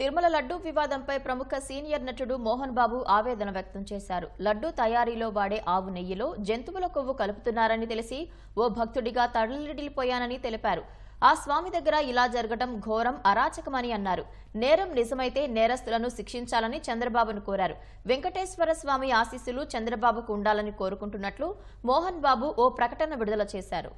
తిరుమల లడ్డూ వివాదంపై ప్రముఖ సీనియర్ నటుడు మోహన్ బాబు ఆవేదన వ్యక్తం చేశారు లడ్డూ తయారీలో వాడే ఆవు నెయ్యిలో జంతువుల కొవ్వు కలుపుతున్నారని తెలిసి ఓ భక్తుడిగా తడలిడిలిపోయానని తెలిపారు ఆ స్వామి దగ్గర ఇలా జరగడం ఘోరం అరాచకమని అన్నారు నేరం నిజమైతే నేరస్తులను శిక్షించాలని చంద్రబాబును కోరారు వెంకటేశ్వర స్వామి ఆశీస్సులు చంద్రబాబుకు ఉండాలని కోరుకుంటున్నట్లు మోహన్ బాబు ఓ ప్రకటన విడుదల చేశారు